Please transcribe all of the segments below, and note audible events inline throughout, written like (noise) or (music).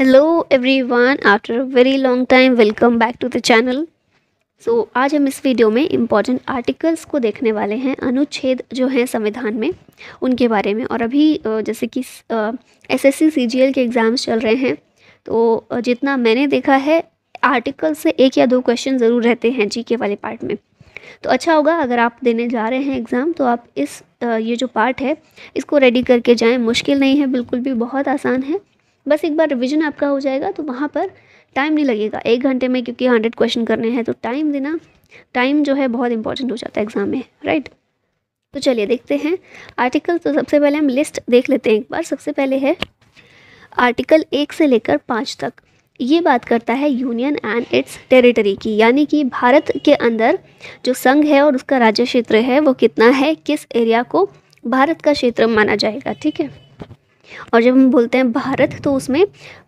Hello everyone after a very long time welcome back to the channel so आज हम इस video में important articles को देखने वाले हैं अनुच्छेद जो हैं संविधान में उनके बारे में और अभी जैसे कि एस एस सी के एग्ज़ाम्स चल रहे हैं तो जितना मैंने देखा है आर्टिकल से एक या दो क्वेश्चन ज़रूर रहते हैं जी के वाले पार्ट में तो अच्छा होगा अगर आप देने जा रहे हैं एग्ज़ाम तो आप इस ये जो पार्ट है इसको रेडी करके जाएँ मुश्किल नहीं है बिल्कुल भी बहुत आसान है बस एक बार रिविज़न आपका हो जाएगा तो वहाँ पर टाइम नहीं लगेगा एक घंटे में क्योंकि हंड्रेड क्वेश्चन करने हैं तो टाइम देना टाइम जो है बहुत इंपॉर्टेंट हो जाता है एग्ज़ाम में राइट तो चलिए देखते हैं आर्टिकल तो सबसे पहले हम लिस्ट देख लेते हैं एक बार सबसे पहले है आर्टिकल एक से लेकर पाँच तक ये बात करता है यूनियन एंड इट्स टेरिटरी की यानी कि भारत के अंदर जो संघ है और उसका राज्य क्षेत्र है वो कितना है किस एरिया को भारत का क्षेत्र माना जाएगा ठीक है और जब हम बोलते हैं भारत तो उसमें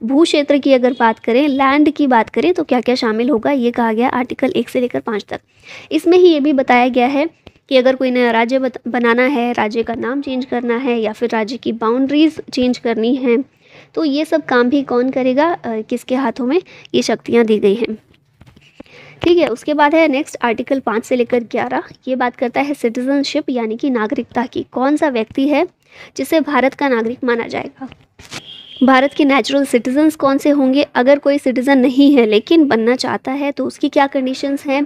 भू क्षेत्र की अगर बात करें लैंड की बात करें तो क्या क्या शामिल होगा ये कहा गया आर्टिकल एक से लेकर पाँच तक इसमें ही ये भी बताया गया है कि अगर कोई नया राज्य बनाना है राज्य का नाम चेंज करना है या फिर राज्य की बाउंड्रीज चेंज करनी है तो ये सब काम भी कौन करेगा किसके हाथों में ये शक्तियाँ दी गई हैं ठीक है उसके बाद है नेक्स्ट आर्टिकल पाँच से लेकर ग्यारह ये बात करता है सिटीजनशिप यानी कि नागरिकता की कौन सा व्यक्ति है जिसे भारत का नागरिक माना जाएगा भारत के नेचुरल सिटीजन्स कौन से होंगे अगर कोई सिटीज़न नहीं है लेकिन बनना चाहता है तो उसकी क्या कंडीशंस हैं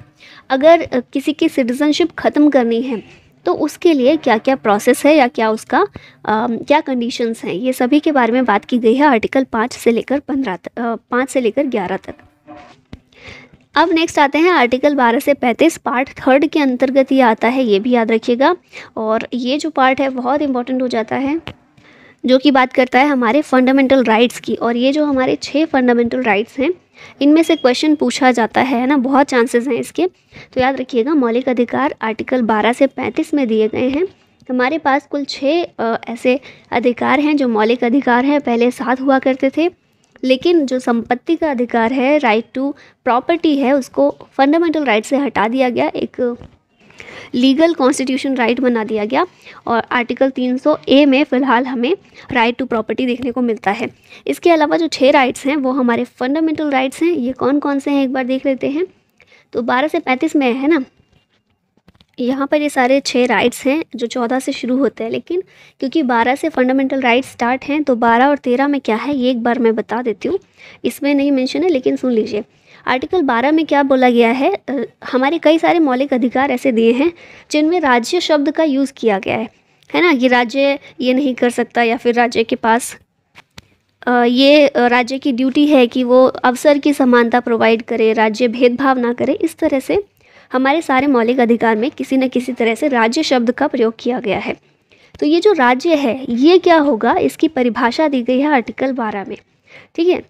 अगर किसी की सिटीज़नशिप ख़त्म करनी है तो उसके लिए क्या क्या प्रोसेस है या क्या उसका आ, क्या कंडीशंस हैं ये सभी के बारे में बात की गई है आर्टिकल पाँच से लेकर पंद्रह तक पाँच से लेकर ग्यारह तक अब नेक्स्ट आते हैं आर्टिकल 12 से 35 पार्ट थर्ड के अंतर्गत ये आता है ये भी याद रखिएगा और ये जो पार्ट है बहुत इंपॉर्टेंट हो जाता है जो कि बात करता है हमारे फंडामेंटल राइट्स की और ये जो हमारे छः फंडामेंटल राइट्स हैं इनमें से क्वेश्चन पूछा जाता है ना बहुत चांसेस हैं इसके तो याद रखिएगा मौलिक अधिकार आर्टिकल 12 से 35 में दिए गए हैं हमारे पास कुल छः ऐसे अधिकार हैं जो मौलिक अधिकार हैं पहले सात हुआ करते थे लेकिन जो संपत्ति का अधिकार है राइट टू प्रॉपर्टी है उसको फंडामेंटल राइट से हटा दिया गया एक लीगल कॉन्स्टिट्यूशन राइट बना दिया गया और आर्टिकल 300 ए में फ़िलहाल हमें राइट टू प्रॉपर्टी देखने को मिलता है इसके अलावा जो छः राइट्स हैं वो हमारे फंडामेंटल राइट्स हैं ये कौन कौन से हैं एक बार देख लेते हैं तो 12 से 35 में है ना यहाँ पर ये सारे छः राइट्स हैं जो चौदह से शुरू होते हैं लेकिन क्योंकि बारह से फंडामेंटल राइट्स स्टार्ट हैं तो बारह और तेरह में क्या है ये एक बार मैं बता देती हूँ इसमें नहीं मेंशन है लेकिन सुन लीजिए आर्टिकल बारह में क्या बोला गया है हमारे कई सारे मौलिक अधिकार ऐसे दिए हैं जिनमें राज्य शब्द का यूज़ किया गया है है ना ये राज्य ये नहीं कर सकता या फिर राज्य के पास ये राज्य की ड्यूटी है कि वो अवसर की समानता प्रोवाइड करे राज्य भेदभाव ना करे इस तरह से हमारे सारे मौलिक अधिकार में किसी न किसी तरह से राज्य शब्द का प्रयोग किया गया है तो ये जो राज्य है ये क्या होगा इसकी परिभाषा दी गई है आर्टिकल बारह में ठीक है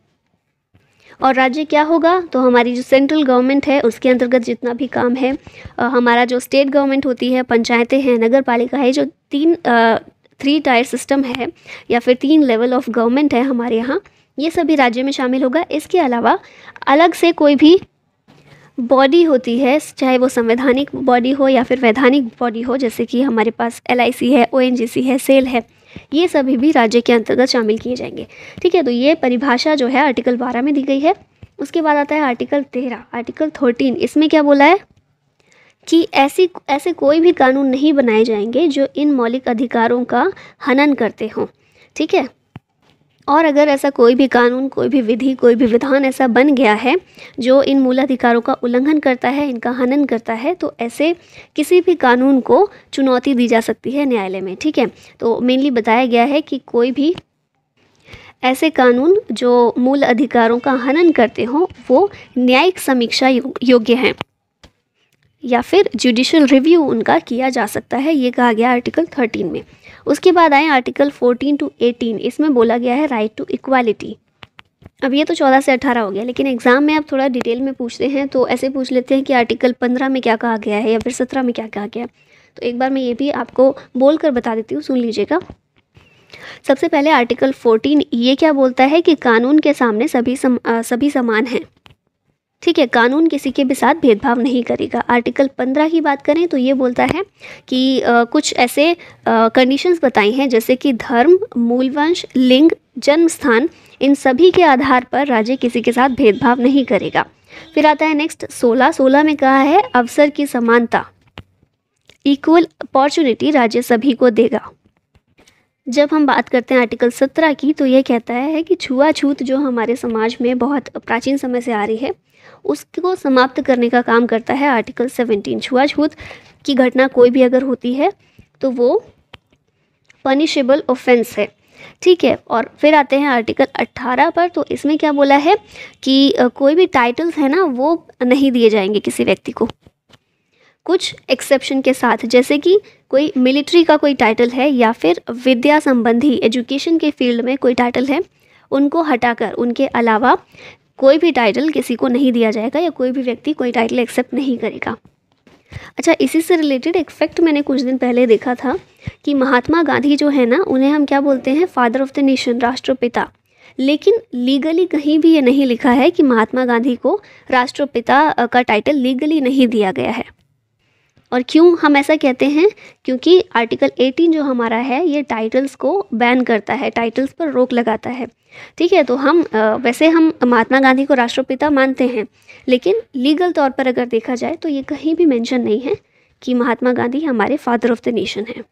और राज्य क्या होगा तो हमारी जो सेंट्रल गवर्नमेंट है उसके अंतर्गत जितना भी काम है हमारा जो स्टेट गवर्नमेंट होती है पंचायतें हैं नगर पालिका है जो तीन आ, थ्री टायर सिस्टम है या फिर तीन लेवल ऑफ गवर्नमेंट है हमारे यहाँ ये सभी राज्य में शामिल होगा इसके अलावा अलग से कोई भी बॉडी होती है चाहे वो संवैधानिक बॉडी हो या फिर वैधानिक बॉडी हो जैसे कि हमारे पास एल है ओ है सेल है ये सभी भी राज्य के अंतर्गत शामिल किए जाएंगे ठीक है तो ये परिभाषा जो है आर्टिकल बारह में दी गई है उसके बाद आता है आर्टिकल तेरह आर्टिकल थर्टीन इसमें क्या बोला है कि ऐसी ऐसे कोई भी कानून नहीं बनाए जाएंगे जो इन मौलिक अधिकारों का हनन करते हों ठीक है और अगर ऐसा कोई भी कानून कोई भी विधि कोई भी विधान ऐसा बन गया है जो इन मूलाधिकारों का उल्लंघन करता है इनका हनन करता है तो ऐसे किसी भी कानून को चुनौती दी जा सकती है न्यायालय में ठीक है तो मेनली बताया गया है कि कोई भी ऐसे कानून जो मूल अधिकारों का हनन करते हों वो न्यायिक समीक्षा योग्य हैं या फिर जुडिशल रिव्यू उनका किया जा सकता है ये कहा गया आर्टिकल थर्टीन में उसके बाद आए आर्टिकल 14 टू 18 इसमें बोला गया है राइट टू इक्वालिटी अब ये तो चौदह से अठारह हो गया लेकिन एग्ज़ाम में आप थोड़ा डिटेल में पूछते हैं तो ऐसे पूछ लेते हैं कि आर्टिकल पंद्रह में क्या कहा गया है या फिर सत्रह में क्या कहा गया है तो एक बार मैं ये भी आपको बोल कर बता देती हूँ सुन लीजिएगा सबसे पहले आर्टिकल फोर्टीन ये क्या बोलता है कि कानून के सामने सभी सम, आ, सभी समान हैं ठीक है कानून किसी के भी साथ भेदभाव नहीं करेगा आर्टिकल पंद्रह की बात करें तो ये बोलता है कि आ, कुछ ऐसे कंडीशंस बताई हैं जैसे कि धर्म मूलवंश लिंग जन्म स्थान इन सभी के आधार पर राज्य किसी के साथ भेदभाव नहीं करेगा फिर आता है नेक्स्ट सोलह सोलह में कहा है अवसर की समानता इक्वल अपॉर्चुनिटी राज्य सभी को देगा जब हम बात करते हैं आर्टिकल सत्रह की तो यह कहता है कि छुआछूत जो हमारे समाज में बहुत प्राचीन समय से आ रही है उसको समाप्त करने का काम करता है आर्टिकल सेवनटीन छुआछूत की घटना कोई भी अगर होती है तो वो पनिशेबल ऑफेंस है ठीक है और फिर आते हैं आर्टिकल 18 पर तो इसमें क्या बोला है कि कोई भी टाइटल्स है ना वो नहीं दिए जाएंगे किसी व्यक्ति को कुछ एक्सेप्शन के साथ जैसे कि कोई मिलिट्री का कोई टाइटल है या फिर विद्या संबंधी एजुकेशन के फील्ड में कोई टाइटल है उनको हटाकर उनके अलावा कोई भी टाइटल किसी को नहीं दिया जाएगा या कोई भी व्यक्ति कोई टाइटल एक्सेप्ट नहीं करेगा अच्छा इसी से रिलेटेड एक फैक्ट मैंने कुछ दिन पहले देखा था कि महात्मा गांधी जो है ना उन्हें हम क्या बोलते हैं फादर ऑफ द नेशन राष्ट्रपिता लेकिन लीगली कहीं भी ये नहीं लिखा है कि महात्मा गांधी को राष्ट्रपिता का टाइटल लीगली नहीं दिया गया है और क्यों हम ऐसा कहते हैं क्योंकि आर्टिकल 18 जो हमारा है ये टाइटल्स को बैन करता है टाइटल्स पर रोक लगाता है ठीक है तो हम वैसे हम महात्मा गांधी को राष्ट्रपिता मानते हैं लेकिन लीगल तौर पर अगर देखा जाए तो ये कहीं भी मेंशन नहीं है कि महात्मा गांधी हमारे फादर ऑफ द नेशन है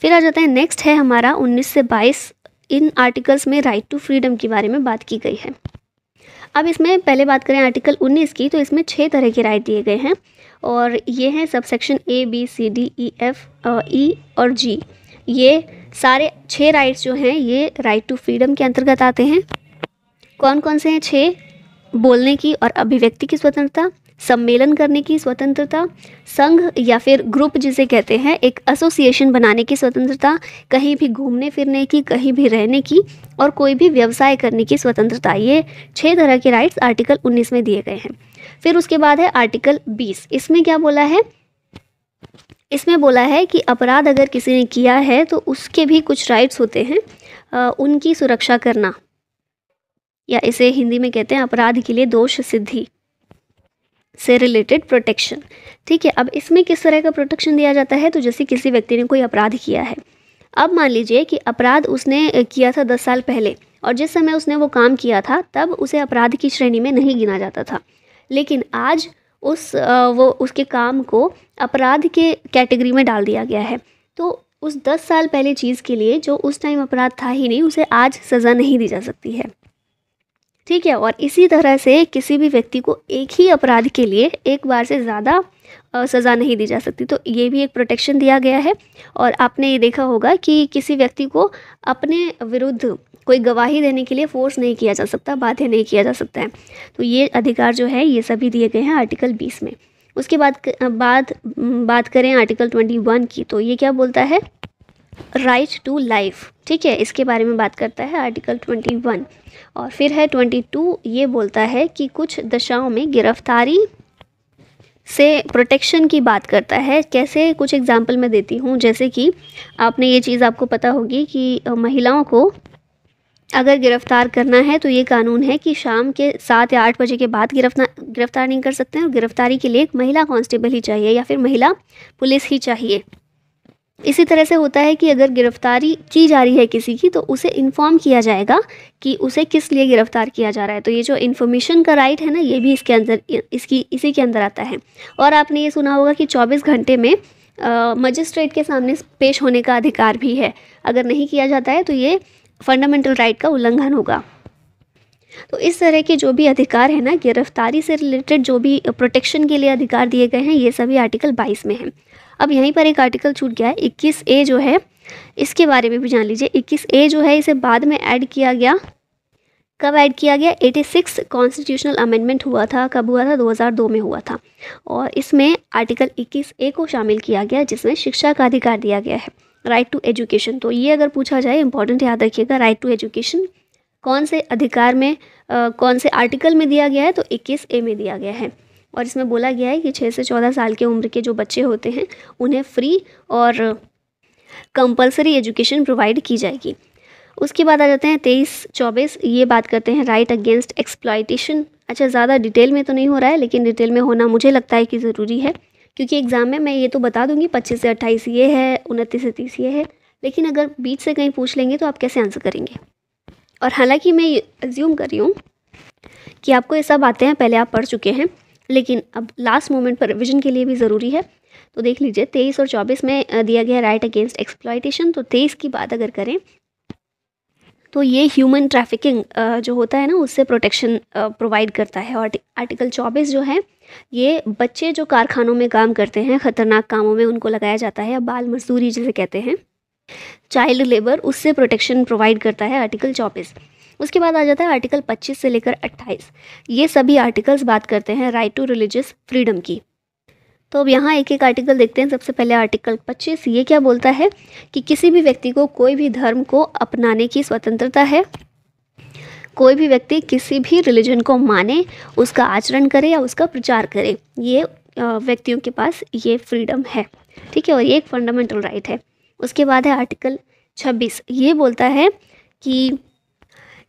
फिर आ जाता है नेक्स्ट है हमारा उन्नीस से बाईस इन आर्टिकल्स में राइट टू फ्रीडम के बारे में बात की गई है अब इसमें पहले बात करें आर्टिकल 19 की तो इसमें छः तरह के राइट दिए गए हैं और ये हैं सब section A B C D E F E और जी ये सारे छः राइट्स जो हैं ये राइट टू फ्रीडम के अंतर्गत आते हैं कौन कौन से हैं छः बोलने की और अभिव्यक्ति की स्वतंत्रता सम्मेलन करने की स्वतंत्रता संघ या फिर ग्रुप जिसे कहते हैं एक एसोसिएशन बनाने की स्वतंत्रता कहीं भी घूमने फिरने की कहीं भी रहने की और कोई भी व्यवसाय करने की स्वतंत्रता ये छह तरह के राइट्स आर्टिकल 19 में दिए गए हैं फिर उसके बाद है आर्टिकल 20 इसमें क्या बोला है इसमें बोला है कि अपराध अगर किसी ने किया है तो उसके भी कुछ राइट्स होते हैं आ, उनकी सुरक्षा करना या इसे हिंदी में कहते हैं अपराध के लिए दोष सिद्धि से रिलेटेड प्रोटेक्शन ठीक है अब इसमें किस तरह का प्रोटेक्शन दिया जाता है तो जैसे किसी व्यक्ति ने कोई अपराध किया है अब मान लीजिए कि अपराध उसने किया था दस साल पहले और जिस समय उसने वो काम किया था तब उसे अपराध की श्रेणी में नहीं गिना जाता था लेकिन आज उस वो उसके काम को अपराध के कैटेगरी में डाल दिया गया है तो उस दस साल पहले चीज़ के लिए जो उस टाइम अपराध था ही नहीं उसे आज सज़ा नहीं दी जा सकती है ठीक है और इसी तरह से किसी भी व्यक्ति को एक ही अपराध के लिए एक बार से ज़्यादा सज़ा नहीं दी जा सकती तो ये भी एक प्रोटेक्शन दिया गया है और आपने ये देखा होगा कि किसी व्यक्ति को अपने विरुद्ध कोई गवाही देने के लिए फोर्स नहीं किया जा सकता बाध्य नहीं किया जा सकता है तो ये अधिकार जो है ये सभी दिए गए हैं आर्टिकल बीस में उसके बाद बाद बात करें आर्टिकल ट्वेंटी वन की तो ये क्या बोलता है राइट टू लाइफ ठीक है इसके बारे में बात करता है आर्टिकल 21 और फिर है 22 ये बोलता है कि कुछ दशाओं में गिरफ्तारी से प्रोटेक्शन की बात करता है कैसे कुछ एग्जाम्पल मैं देती हूँ जैसे कि आपने ये चीज़ आपको पता होगी कि महिलाओं को अगर गिरफ़्तार करना है तो ये कानून है कि शाम के सात या आठ बजे के बाद गिरफ्तार गिरफ़्तार नहीं कर सकते हैं और गिरफ़्तारी के लिए एक महिला कांस्टेबल ही चाहिए या फिर महिला पुलिस ही चाहिए इसी तरह से होता है कि अगर गिरफ्तारी की जा रही है किसी की तो उसे इन्फॉर्म किया जाएगा कि उसे किस लिए गिरफ्तार किया जा रहा है तो ये जो इन्फॉर्मेशन का राइट है ना ये भी इसके अंदर इसकी इसी के अंदर आता है और आपने ये सुना होगा कि 24 घंटे में मजिस्ट्रेट के सामने पेश होने का अधिकार भी है अगर नहीं किया जाता है तो ये फंडामेंटल राइट का उल्लंघन होगा तो इस तरह के जो भी अधिकार है ना गिरफ्तारी से रिलेटेड जो भी प्रोटेक्शन के लिए अधिकार दिए गए हैं ये सभी आर्टिकल बाईस में हैं अब यहीं पर एक आर्टिकल छूट गया है इक्कीस ए जो है इसके बारे में भी जान लीजिए इक्कीस ए जो है इसे बाद में ऐड किया गया कब ऐड किया गया 86 कॉन्स्टिट्यूशनल अमेंडमेंट हुआ था कब हुआ था 2002 में हुआ था और इसमें आर्टिकल इक्कीस ए को शामिल किया गया जिसमें शिक्षा का अधिकार दिया गया है राइट टू एजुकेशन तो ये अगर पूछा जाए इंपॉर्टेंट याद रखिएगा राइट टू एजुकेशन कौन से अधिकार में आ, कौन से आर्टिकल में दिया गया है तो इक्कीस ए में दिया गया है और इसमें बोला गया है कि छः से चौदह साल के उम्र के जो बच्चे होते हैं उन्हें फ्री और कंपलसरी एजुकेशन प्रोवाइड की जाएगी उसके बाद आ जाते हैं तेईस चौबीस ये बात करते हैं राइट अगेंस्ट एक्सप्लाइटेशन अच्छा ज़्यादा डिटेल में तो नहीं हो रहा है लेकिन डिटेल में होना मुझे लगता है कि ज़रूरी है क्योंकि एग्ज़ाम में मैं ये तो बता दूंगी पच्चीस से अट्ठाईस ये है उनतीस से तीस ये है लेकिन अगर बीच से कहीं पूछ लेंगे तो आप कैसे आंसर करेंगे और हालांकि मैं ज्यूम कर रही हूँ कि आपको ये सब आते हैं पहले आप पढ़ चुके हैं लेकिन अब लास्ट मोमेंट पर रिविजन के लिए भी ज़रूरी है तो देख लीजिए तेईस और चौबीस में दिया गया राइट अगेंस्ट एक्सप्लाइटेशन तो तेईस की बात अगर करें तो ये ह्यूमन ट्रैफिकिंग जो होता है ना उससे प्रोटेक्शन प्रोवाइड करता है और आर्टिकल चौबीस जो है ये बच्चे जो कारखानों में काम करते हैं ख़तरनाक कामों में उनको लगाया जाता है या बाल मजदूरी जिसे कहते हैं चाइल्ड लेबर उससे प्रोटेक्शन प्रोवाइड करता है आर्टिकल चौबीस उसके बाद आ जाता है आर्टिकल 25 से लेकर 28 ये सभी आर्टिकल्स बात करते हैं राइट टू रिलीजियस फ्रीडम की तो अब यहाँ एक एक आर्टिकल देखते हैं सबसे पहले आर्टिकल 25 ये क्या बोलता है कि किसी भी व्यक्ति को कोई भी धर्म को अपनाने की स्वतंत्रता है कोई भी व्यक्ति किसी भी रिलीजन को माने उसका आचरण करे या उसका प्रचार करे ये व्यक्तियों के पास ये फ्रीडम है ठीक है और ये एक फंडामेंटल राइट है उसके बाद है आर्टिकल छब्बीस ये बोलता है कि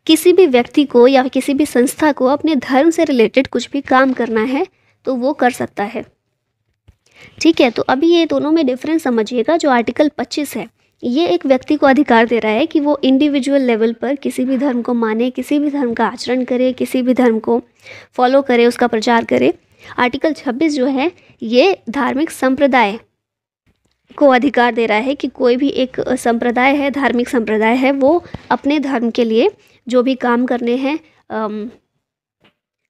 किसी भी व्यक्ति को या किसी भी संस्था को अपने धर्म से रिलेटेड कुछ भी काम करना है तो वो कर सकता है ठीक है तो अभी ये दोनों में डिफरेंस समझिएगा जो आर्टिकल 25 है ये एक व्यक्ति को अधिकार दे रहा है कि वो इंडिविजुअल लेवल पर किसी भी धर्म को माने किसी भी धर्म का आचरण करे किसी भी धर्म को फॉलो करे उसका प्रचार करे आर्टिकल 26 जो है ये धार्मिक संप्रदाय को अधिकार दे रहा है कि कोई भी एक संप्रदाय है धार्मिक संप्रदाय है वो अपने धर्म के लिए जो भी काम करने हैं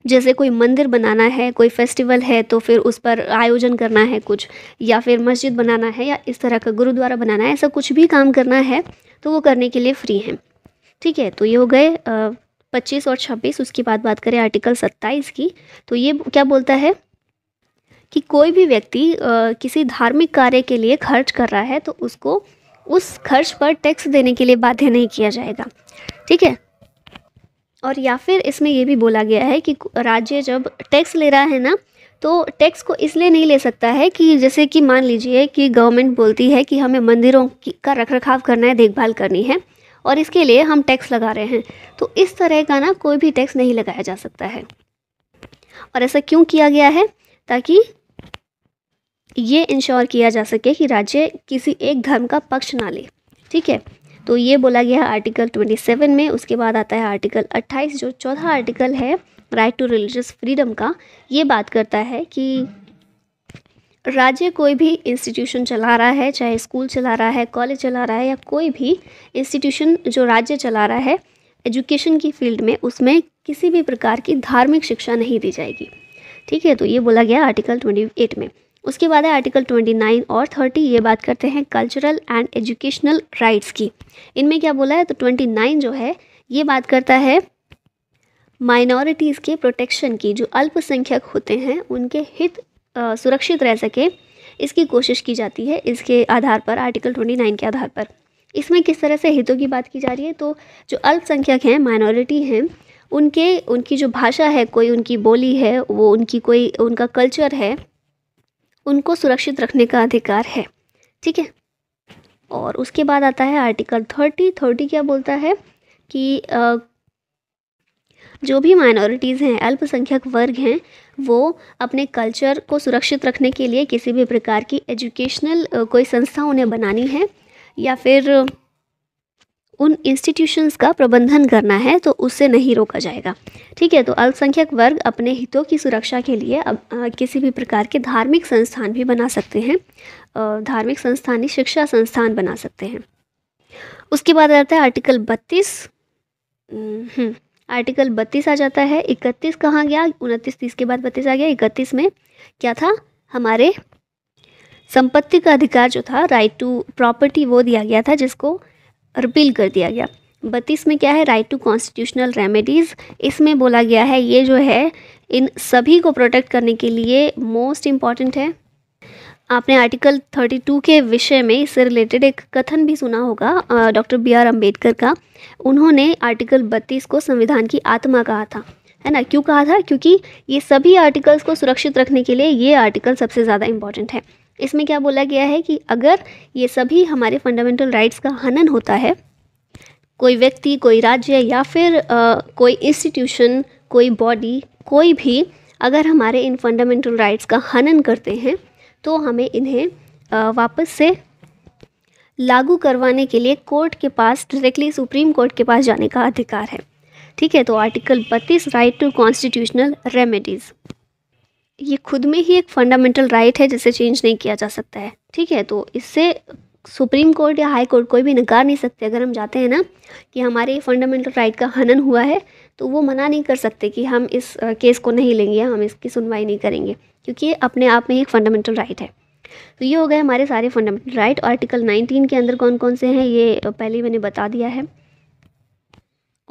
जैसे कोई मंदिर बनाना है कोई फेस्टिवल है तो फिर उस पर आयोजन करना है कुछ या फिर मस्जिद बनाना है या इस तरह का गुरुद्वारा बनाना है ऐसा कुछ भी काम करना है तो वो करने के लिए फ्री हैं ठीक है तो ये हो गए पच्चीस और छब्बीस उसके बाद बात करें आर्टिकल सत्ताईस की तो ये क्या बोलता है कि कोई भी व्यक्ति किसी धार्मिक कार्य के लिए खर्च कर रहा है तो उसको उस खर्च पर टैक्स देने के लिए बाध्य नहीं किया जाएगा ठीक है और या फिर इसमें यह भी बोला गया है कि राज्य जब टैक्स ले रहा है ना तो टैक्स को इसलिए नहीं ले सकता है कि जैसे कि मान लीजिए कि गवर्नमेंट बोलती है कि हमें मंदिरों का रख रखाव करना है देखभाल करनी है और इसके लिए हम टैक्स लगा रहे हैं तो इस तरह का ना कोई भी टैक्स नहीं लगाया जा सकता है और ऐसा क्यों किया गया है ताकि ये इंश्योर किया जा सके कि राज्य किसी एक धर्म का पक्ष ना ले ठीक है तो ये बोला गया है आर्टिकल 27 में उसके बाद आता है आर्टिकल 28 जो चौथा आर्टिकल है राइट टू रिलीजियस फ्रीडम का ये बात करता है कि राज्य कोई भी इंस्टीट्यूशन चला रहा है चाहे स्कूल चला रहा है कॉलेज चला रहा है या कोई भी इंस्टीट्यूशन जो राज्य चला रहा है एजुकेशन की फील्ड में उसमें किसी भी प्रकार की धार्मिक शिक्षा नहीं दी जाएगी ठीक है तो ये बोला गया आर्टिकल एट में उसके बाद है आर्टिकल 29 और 30 ये बात करते हैं कल्चरल एंड एजुकेशनल राइट्स की इनमें क्या बोला है तो 29 जो है ये बात करता है माइनॉरिटीज़ के प्रोटेक्शन की जो अल्पसंख्यक होते हैं उनके हित आ, सुरक्षित रह सके इसकी कोशिश की जाती है इसके आधार पर आर्टिकल 29 के आधार पर इसमें किस तरह से हितों की बात की जा रही है तो जो अल्पसंख्यक हैं माइनॉरिटी हैं उनके उनकी जो भाषा है कोई उनकी बोली है वो उनकी कोई उनका कल्चर है उनको सुरक्षित रखने का अधिकार है ठीक है और उसके बाद आता है आर्टिकल थर्टी थर्टी क्या बोलता है कि जो भी माइनॉरिटीज़ हैं अल्पसंख्यक वर्ग हैं वो अपने कल्चर को सुरक्षित रखने के लिए किसी भी प्रकार की एजुकेशनल कोई संस्था उन्हें बनानी है या फिर उन इंस्टीट्यूशंस का प्रबंधन करना है तो उससे नहीं रोका जाएगा ठीक है तो अल्पसंख्यक वर्ग अपने हितों की सुरक्षा के लिए अब आ, किसी भी प्रकार के धार्मिक संस्थान भी बना सकते हैं धार्मिक संस्थान ही शिक्षा संस्थान बना सकते हैं उसके बाद आता है आर्टिकल बत्तीस आर्टिकल हम्म, बत्तीस आ जाता है इकतीस कहाँ गया उनतीस तीस के बाद बत्तीस आ गया इकतीस में क्या था हमारे संपत्ति का अधिकार जो था राइट टू प्रॉपर्टी वो दिया गया था जिसको रिपील कर दिया गया बत्तीस में क्या है राइट टू कॉन्स्टिट्यूशनल रेमेडीज़ इसमें बोला गया है ये जो है इन सभी को प्रोटेक्ट करने के लिए मोस्ट इम्पॉर्टेंट है आपने आर्टिकल 32 के विषय में इससे रिलेटेड एक कथन भी सुना होगा डॉक्टर बी आर अम्बेडकर का उन्होंने आर्टिकल 32 को संविधान की आत्मा कहा था है ना क्यों कहा था क्योंकि ये सभी आर्टिकल्स को सुरक्षित रखने के लिए ये आर्टिकल सबसे ज़्यादा इम्पॉर्टेंट है इसमें क्या बोला गया है कि अगर ये सभी हमारे फंडामेंटल राइट्स का हनन होता है कोई व्यक्ति कोई राज्य या फिर आ, कोई इंस्टीट्यूशन कोई बॉडी कोई भी अगर हमारे इन फंडामेंटल राइट्स का हनन करते हैं तो हमें इन्हें आ, वापस से लागू करवाने के लिए कोर्ट के पास डायरेक्टली सुप्रीम कोर्ट के पास जाने का अधिकार है ठीक है तो आर्टिकल बत्तीस राइट टू कॉन्स्टिट्यूशनल रेमेडीज़ ये खुद में ही एक फंडामेंटल राइट है जिसे चेंज नहीं किया जा सकता है ठीक है तो इससे सुप्रीम कोर्ट या हाई कोर्ट कोई भी नकार नहीं सकते अगर हम जाते हैं ना कि हमारे फंडामेंटल राइट का हनन हुआ है तो वो मना नहीं कर सकते कि हम इस केस को नहीं लेंगे हम इसकी सुनवाई नहीं करेंगे क्योंकि ये अपने आप में एक फंडामेंटल राइट है तो ये हो गए हमारे सारे फंडामेंटल राइट आर्टिकल 19 के अंदर कौन कौन से हैं ये तो पहले ही मैंने बता दिया है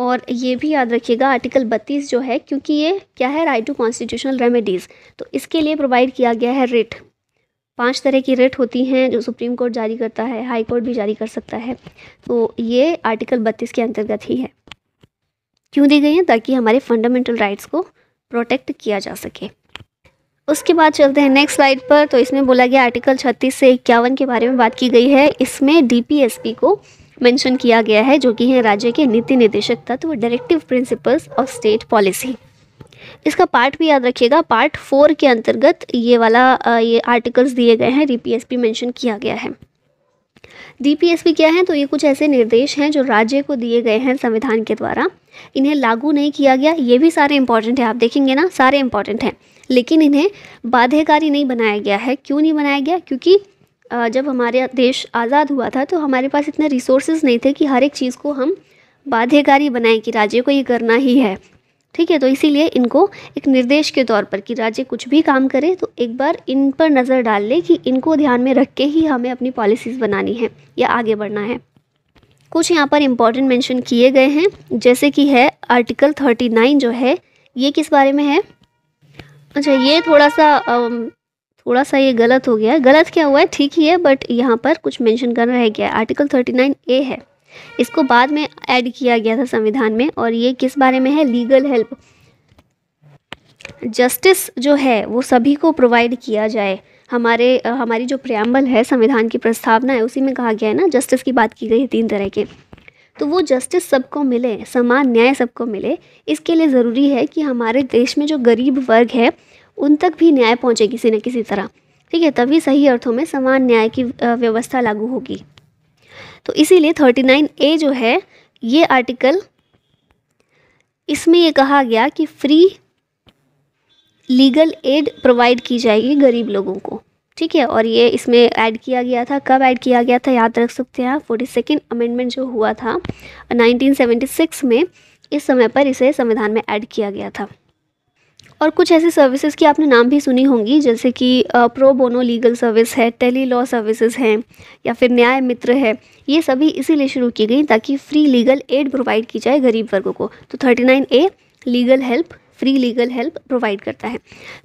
और ये भी याद रखिएगा आर्टिकल 32 जो है क्योंकि ये क्या है राइट टू कॉन्स्टिट्यूशनल रेमेडीज़ तो इसके लिए प्रोवाइड किया गया है रिट पांच तरह की रिट होती हैं जो सुप्रीम कोर्ट जारी करता है हाई कोर्ट भी जारी कर सकता है तो ये आर्टिकल बत्तीस के अंतर्गत ही है क्यों दी गई हैं ताकि हमारे फंडामेंटल राइट्स को प्रोटेक्ट किया जा सके उसके बाद चलते हैं नेक्स्ट स्लाइड पर तो इसमें बोला गया आर्टिकल छत्तीस से इक्यावन के बारे में बात की गई है इसमें डी को मेंशन किया गया है जो कि है राज्य के नीति निर्देशक तत्व directive principles of state policy इसका पार्ट भी याद रखिएगा पार्ट फोर के अंतर्गत ये वाला ये आर्टिकल्स दिए गए हैं डीपीएसपी मेंशन किया गया है डीपीएसपी क्या है तो ये कुछ ऐसे निर्देश हैं जो राज्य को दिए गए हैं संविधान के द्वारा इन्हें लागू नहीं किया गया ये भी सारे इंपॉर्टेंट हैं आप देखेंगे ना सारे इंपॉर्टेंट हैं लेकिन इन्हें बाध्यकारी नहीं बनाया गया है क्यों नहीं बनाया गया क्योंकि जब हमारे देश आज़ाद हुआ था तो हमारे पास इतने रिसोर्सेज नहीं थे कि हर एक चीज़ को हम बाध्यकारी बनाएं कि राज्य को ये करना ही है ठीक है तो इसीलिए इनको एक निर्देश के तौर पर कि राज्य कुछ भी काम करे तो एक बार इन पर नज़र डाल ले कि इनको ध्यान में रख के ही हमें अपनी पॉलिसीज़ बनानी है या आगे बढ़ना है कुछ यहाँ पर इम्पॉर्टेंट मेंशन किए गए हैं जैसे कि है आर्टिकल थर्टी नाइन जो है ये किस बारे में है अच्छा ये थोड़ा सा थोड़ा सा ये गलत हो गया है गलत क्या हुआ है ठीक ही है बट यहाँ पर कुछ मेंशन करना रह गया है आर्टिकल 39 ए है इसको बाद में ऐड किया गया था संविधान में और ये किस बारे में है लीगल हेल्प जस्टिस जो है वो सभी को प्रोवाइड किया जाए हमारे हमारी जो प्रयाम्बल है संविधान की प्रस्तावना है उसी में कहा गया है ना जस्टिस की बात की गई है तीन तरह के तो वो जस्टिस सबको मिले समान न्याय सबको मिले इसके लिए ज़रूरी है कि हमारे देश में जो गरीब वर्ग है उन तक भी न्याय पहुँचे किसी न किसी तरह ठीक है तभी सही अर्थों में समान न्याय की व्यवस्था लागू होगी तो इसीलिए थर्टी नाइन ए जो है ये आर्टिकल इसमें ये कहा गया कि फ्री लीगल एड प्रोवाइड की जाएगी गरीब लोगों को ठीक है और ये इसमें ऐड किया गया था कब ऐड किया गया था याद रख सकते हैं फोर्टी सेकेंड अमेंडमेंट जो हुआ था 1976 में इस समय पर इसे संविधान में ऐड किया गया था और कुछ ऐसी सर्विसेज की आपने नाम भी सुनी होंगी जैसे कि प्रो बोनो लीगल सर्विस है टेली लॉ सर्विसेज हैं या फिर न्याय मित्र है ये सभी इसीलिए शुरू की गई ताकि फ्री लीगल एड प्रोवाइड की जाए गरीब वर्गों को तो thirty nine A legal help free legal help provide करता है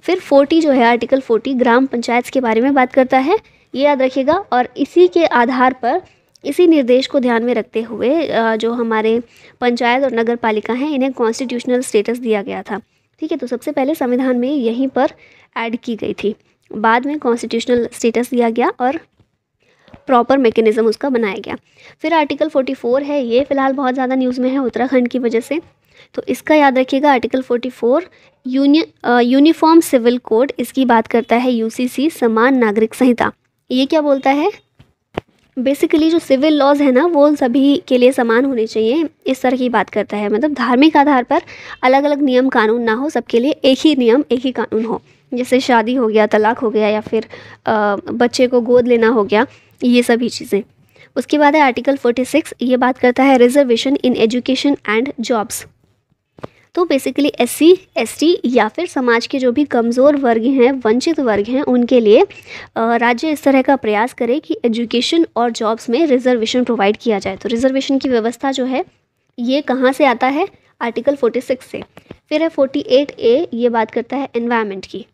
फिर फोर्टी जो है आर्टिकल फोर्टी ग्राम पंचायत के बारे में बात करता है ये याद रखिएगा और इसी के आधार पर इसी निर्देश को ध्यान में रखते हुए जो हमारे पंचायत और नगर पालिका हैं इन्हें कॉन्स्टिट्यूशनल स्टेटस दिया गया था ठीक है तो सबसे पहले संविधान में यहीं पर ऐड की गई थी बाद में कॉन्स्टिट्यूशनल स्टेटस दिया गया और प्रॉपर मेकेनिजम उसका बनाया गया फिर आर्टिकल 44 है ये फ़िलहाल बहुत ज़्यादा न्यूज़ में है उत्तराखंड की वजह से तो इसका याद रखिएगा article 44 for uniform civil code इसकी बात करता है यूसीसी समान नागरिक संहिता ये क्या बोलता है बेसिकली जो सिविल लॉज है ना वो सभी के लिए समान होने चाहिए इस तरह की बात करता है मतलब धार्मिक आधार पर अलग अलग नियम कानून ना हो सबके लिए एक ही नियम एक ही कानून हो जैसे शादी हो गया तलाक हो गया या फिर आ, बच्चे को गोद लेना हो गया ये सभी चीज़ें उसके बाद है आर्टिकल 46 ये बात करता है reservation in education and jobs तो बेसिकली एस सी या फिर समाज के जो भी कमज़ोर वर्ग हैं वंचित वर्ग हैं उनके लिए राज्य इस तरह का प्रयास करे कि एजुकेशन और जॉब्स में रिजर्वेशन प्रोवाइड किया जाए तो रिजर्वेशन की व्यवस्था जो है ये कहाँ से आता है आर्टिकल 46 से फिर है 48 ए ये बात करता है एनवायरनमेंट की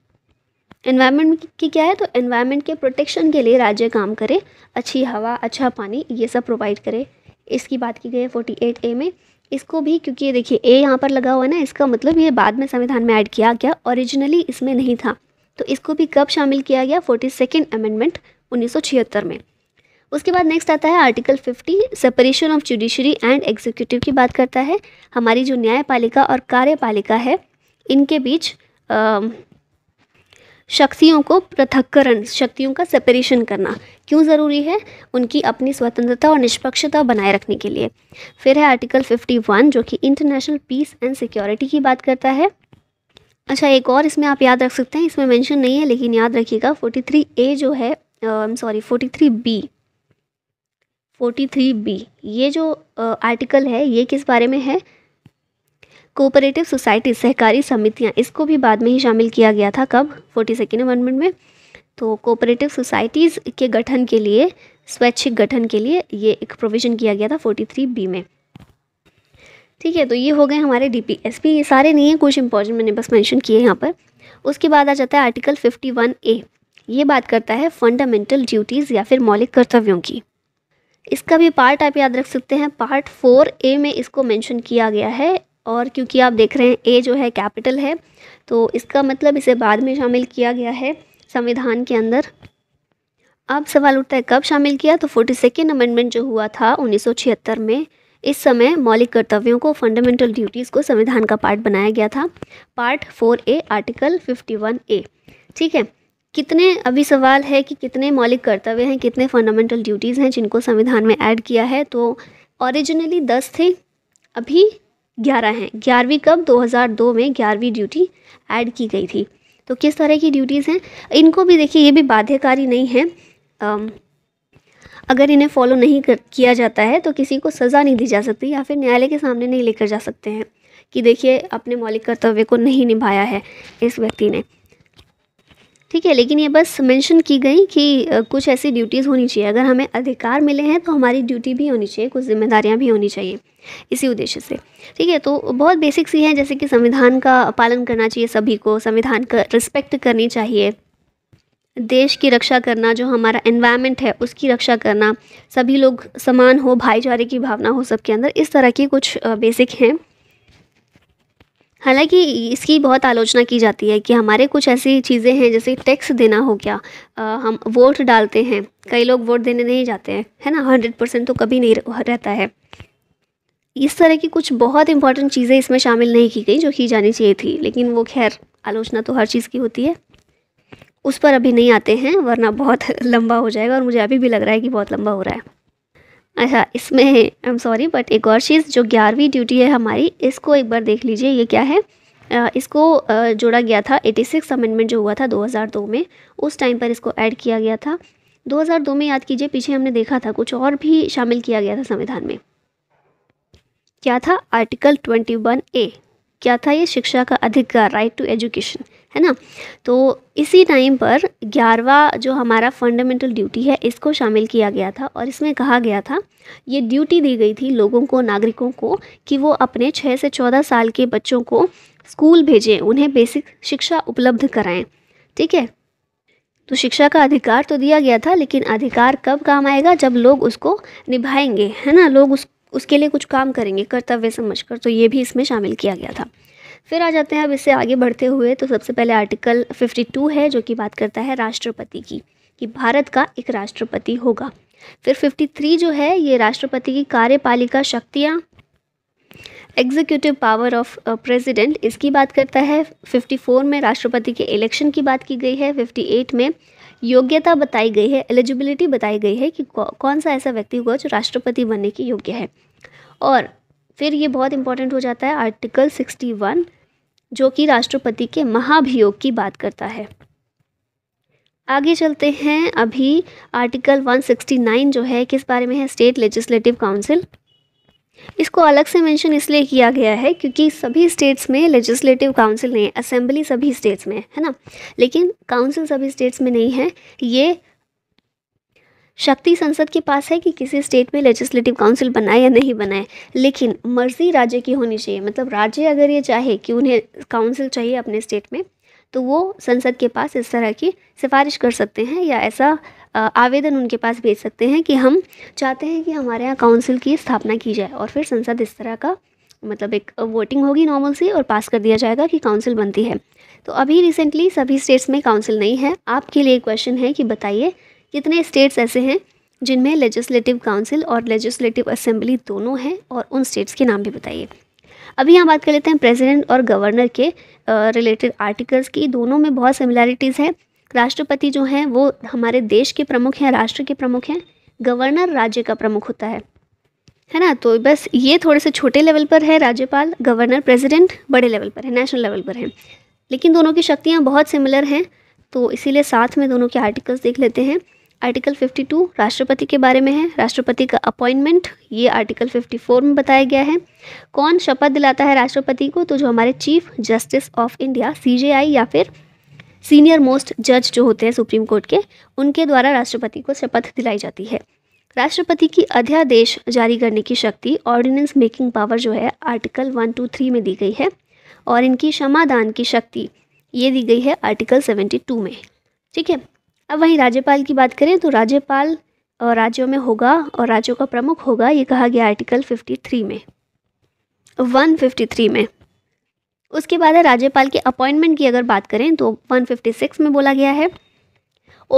एनवायरनमेंट की क्या है तो एनवायरनमेंट के प्रोटेक्शन के लिए राज्य काम करे अच्छी हवा अच्छा पानी ये सब प्रोवाइड करे इसकी बात की गई है फोर्टी ए में इसको भी क्योंकि ये देखिए ए यहाँ पर लगा हुआ है ना इसका मतलब ये बाद में संविधान में ऐड किया गया ओरिजिनली इसमें नहीं था तो इसको भी कब शामिल किया गया फोर्टी सेकेंड अमेंडमेंट उन्नीस में उसके बाद नेक्स्ट आता है article 50 separation of judiciary and executive की बात करता है हमारी जो न्यायपालिका और कार्यपालिका है इनके बीच आ, शक्तियों को पृथककरण शक्तियों का सेपरेशन करना क्यों ज़रूरी है उनकी अपनी स्वतंत्रता और निष्पक्षता बनाए रखने के लिए फिर है आर्टिकल 51 जो कि इंटरनेशनल पीस एंड सिक्योरिटी की बात करता है अच्छा एक और इसमें आप याद रख सकते हैं इसमें मेंशन नहीं है लेकिन याद रखिएगा फोर्टी ए जो है sorry forty three B forty three B ये जो आ, आर्टिकल है ये किस बारे में है कोऑपरेटिव सोसाइटी सहकारी समितियाँ इसको भी बाद में ही शामिल किया गया था कब फोर्टी सेकेंड अमेंडमेंट में तो कोऑपरेटिव सोसाइटीज़ के गठन के लिए स्वैच्छिक गठन के लिए ये एक प्रोविज़न किया गया था फोर्टी थ्री बी में ठीक है तो ये हो गए हमारे डी पी एस पी ये सारे नहीं हैं कुछ इंपॉर्टेंट मैंने बस मेंशन किए यहाँ पर उसके बाद आ जाता है आर्टिकल फिफ्टी वन ए ये बात करता है फंडामेंटल ड्यूटीज़ या फिर मौलिक कर्तव्यों की इसका भी पार्ट आप याद रख सकते हैं पार्ट फोर ए में इसको मेंशन किया गया है और क्योंकि आप देख रहे हैं ए जो है कैपिटल है तो इसका मतलब इसे बाद में शामिल किया गया है संविधान के अंदर अब सवाल उठता है कब शामिल किया तो फोर्टी सेकेंड अमेंडमेंट जो हुआ था छिहत्तर में इस समय मौलिक कर्तव्यों को फंडामेंटल ड्यूटीज़ को संविधान का पार्ट बनाया गया था part four A article fifty one A ठीक है कितने अभी सवाल है कि कितने मौलिक कर्तव्य हैं कितने फंडामेंटल ड्यूटीज़ हैं जिनको संविधान में ऐड किया है तो ओरिजिनली दस थे अभी ग्यारह हैं ग्यारहवीं कब 2002 में ग्यारहवीं ड्यूटी ऐड की गई थी तो किस तरह की ड्यूटीज़ हैं इनको भी देखिए ये भी बाध्यकारी नहीं है आम, अगर इन्हें फॉलो नहीं कर, किया जाता है तो किसी को सज़ा नहीं दी जा सकती या फिर न्यायालय के सामने नहीं लेकर जा सकते हैं कि देखिए अपने मौलिक कर्तव्य को नहीं निभाया है इस व्यक्ति ने ठीक है लेकिन ये बस मेंशन की गई कि कुछ ऐसी ड्यूटीज़ होनी चाहिए अगर हमें अधिकार मिले हैं तो हमारी ड्यूटी भी होनी चाहिए कुछ जिम्मेदारियाँ भी होनी चाहिए इसी उद्देश्य से ठीक है तो बहुत बेसिक सी है जैसे कि संविधान का पालन करना चाहिए सभी को संविधान का रिस्पेक्ट करनी चाहिए देश की रक्षा करना जो हमारा एनवायरनमेंट है उसकी रक्षा करना सभी लोग समान हो भाईचारे की भावना हो सबके अंदर इस तरह की कुछ बेसिक हैं हालांकि इसकी बहुत आलोचना की जाती है कि हमारे कुछ ऐसी चीज़ें हैं जैसे टैक्स देना हो क्या आ, हम वोट डालते हैं कई लोग वोट देने नहीं जाते हैं है ना हंड्रेड परसेंट तो कभी नहीं रहता है इस तरह की कुछ बहुत इंपॉर्टेंट चीज़ें इसमें शामिल नहीं की गई जो की जानी चाहिए थी लेकिन वो खैर आलोचना तो हर चीज़ की होती है उस पर अभी नहीं आते हैं वरना बहुत (laughs) लंबा हो जाएगा और मुझे अभी भी लग रहा है कि बहुत लंबा हो रहा है अच्छा इसमें आई एम सॉरी बट एक और चीज़ जो ग्यारहवीं ड्यूटी है हमारी इसको एक बार देख लीजिए ये क्या है इसको जोड़ा गया था 86 अमेंडमेंट जो हुआ था 2002 में उस टाइम पर इसको ऐड किया गया था 2002 में याद कीजिए पीछे हमने देखा था कुछ और भी शामिल किया गया था संविधान में क्या था आर्टिकल ट्वेंटी वन ए क्या था ये शिक्षा का अधिकार राइट टू एजुकेशन है ना तो इसी टाइम पर ग्यारहवा जो हमारा फंडामेंटल ड्यूटी है इसको शामिल किया गया था और इसमें कहा गया था ये ड्यूटी दी गई थी लोगों को नागरिकों को कि वो अपने छः से चौदह साल के बच्चों को स्कूल भेजें उन्हें बेसिक शिक्षा उपलब्ध कराएं ठीक है तो शिक्षा का अधिकार तो दिया गया था लेकिन अधिकार कब काम आएगा जब लोग उसको निभाएंगे है ना लोग उस उसके लिए कुछ काम करेंगे कर्तव्य समझ कर तो ये भी इसमें शामिल किया गया था फिर आ जाते हैं अब इससे आगे बढ़ते हुए तो सबसे पहले आर्टिकल 52 है जो कि बात करता है राष्ट्रपति की कि भारत का एक राष्ट्रपति होगा फिर 53 जो है ये राष्ट्रपति की कार्यपालिका शक्तियाँ एग्जीक्यूटिव पावर ऑफ प्रेसिडेंट इसकी बात करता है 54 में राष्ट्रपति के इलेक्शन की बात की गई है 58 में योग्यता बताई गई है एलिजिबिलिटी बताई गई है कि कौन सा ऐसा व्यक्ति होगा जो राष्ट्रपति बनने की योग्य है और फिर ये बहुत इंपॉर्टेंट हो जाता है आर्टिकल सिक्सटी वन जो कि राष्ट्रपति के महाभियोग की बात करता है आगे चलते हैं अभी आर्टिकल 169 जो है किस बारे में है स्टेट लेजिस्लेटिव काउंसिल इसको अलग से मेंशन इसलिए किया गया है क्योंकि सभी स्टेट्स में लेजिस्लेटिव काउंसिल नहीं है असेंबली सभी स्टेट्स में है ना लेकिन काउंसिल सभी स्टेट्स में नहीं है ये शक्ति संसद के पास है कि किसी स्टेट में लेजिस्लेटिव काउंसिल बनाए या नहीं बनाए लेकिन मर्जी राज्य की होनी चाहिए मतलब राज्य अगर ये चाहे कि उन्हें काउंसिल चाहिए अपने स्टेट में तो वो संसद के पास इस तरह की सिफारिश कर सकते हैं या ऐसा आवेदन उनके पास भेज सकते हैं कि हम चाहते हैं कि हमारे यहाँ काउंसिल की स्थापना की जाए और फिर संसद इस तरह का मतलब एक वोटिंग होगी नॉर्मल सी और पास कर दिया जाएगा कि काउंसिल बनती है तो अभी रिसेंटली सभी स्टेट्स में काउंसिल नहीं है आपके लिए क्वेश्चन है कि बताइए कितने स्टेट्स ऐसे हैं जिनमें लेजिस्लेटिव काउंसिल और लेजिस्लेटिव असेंबली दोनों हैं और उन स्टेट्स के नाम भी बताइए अभी यहाँ बात कर लेते हैं प्रेसिडेंट और गवर्नर के रिलेटेड आर्टिकल्स की दोनों में बहुत सिमिलैरिटीज़ है राष्ट्रपति जो हैं वो हमारे देश के प्रमुख हैं राष्ट्र के प्रमुख हैं गवर्नर राज्य का प्रमुख होता है है ना तो बस ये थोड़े से छोटे लेवल पर है राज्यपाल गवर्नर प्रेसिडेंट बड़े लेवल पर है नेशनल लेवल पर है लेकिन दोनों की शक्तियाँ बहुत सिमिलर हैं तो इसीलिए साथ में दोनों के आर्टिकल्स देख लेते हैं आर्टिकल 52 राष्ट्रपति के बारे में है राष्ट्रपति का अपॉइंटमेंट ये आर्टिकल 54 में बताया गया है कौन शपथ दिलाता है राष्ट्रपति को तो जो हमारे chief justice of India C या फिर सीनियर मोस्ट जज जो होते हैं सुप्रीम कोर्ट के उनके द्वारा राष्ट्रपति को शपथ दिलाई जाती है राष्ट्रपति की अध्यादेश जारी करने की शक्ति ऑर्डिनेंस मेकिंग पावर जो है आर्टिकल वन टू थ्री में दी गई है और इनकी क्षमादान की शक्ति ये दी गई है आर्टिकल सेवेंटी टू में ठीक है अब वहीं राज्यपाल की बात करें तो राज्यपाल राज्यों में होगा और राज्यों का प्रमुख होगा ये कहा गया आर्टिकल 53 में 153 में उसके बाद है राज्यपाल के अपॉइंटमेंट की अगर बात करें तो 156 में बोला गया है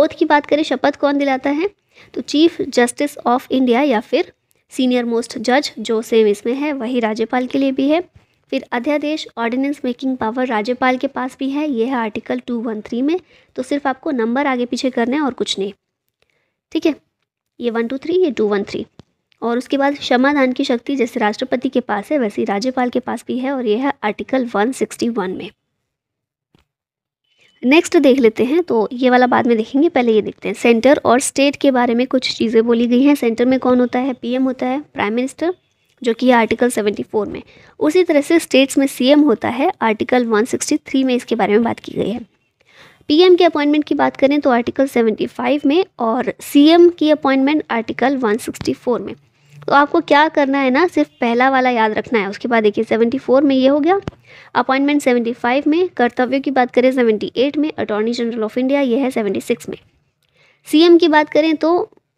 ओथ की बात करें शपथ कौन दिलाता है तो चीफ जस्टिस ऑफ इंडिया या फिर सीनियर मोस्ट जज जो सेम इसमें है वही राज्यपाल के लिए भी है फिर अध्यादेश ऑर्डिनेंस मेकिंग पावर राज्यपाल के पास भी है ये है आर्टिकल टू वन थ्री में तो सिर्फ आपको नंबर आगे पीछे करना है और कुछ नहीं ठीक है ये वन टू थ्री ये टू वन थ्री और उसके बाद क्षमादान की शक्ति जैसे राष्ट्रपति के पास है वैसे राज्यपाल के पास भी है और यह है आर्टिकल वन सिक्सटी वन में नेक्स्ट देख लेते हैं तो ये वाला बाद में देखेंगे पहले ये देखते हैं सेंटर और स्टेट के बारे में कुछ चीज़ें बोली गई हैं सेंटर में कौन होता है पीएम होता है प्राइम मिनिस्टर जो कि आर्टिकल 74 में उसी तरह से स्टेट्स में सीएम होता है आर्टिकल 163 में इसके बारे में बात की गई है पीएम के अपॉइंटमेंट की बात करें तो आर्टिकल 75 में और सीएम की अपॉइंटमेंट आर्टिकल 164 में तो आपको क्या करना है ना सिर्फ पहला वाला याद रखना है उसके बाद देखिए 74 में ये हो गया अपॉइंटमेंट 75 में कर्तव्यों की बात करें 78 में अटॉर्नी जनरल ऑफ इंडिया ये है 76 में सीएम की बात करें तो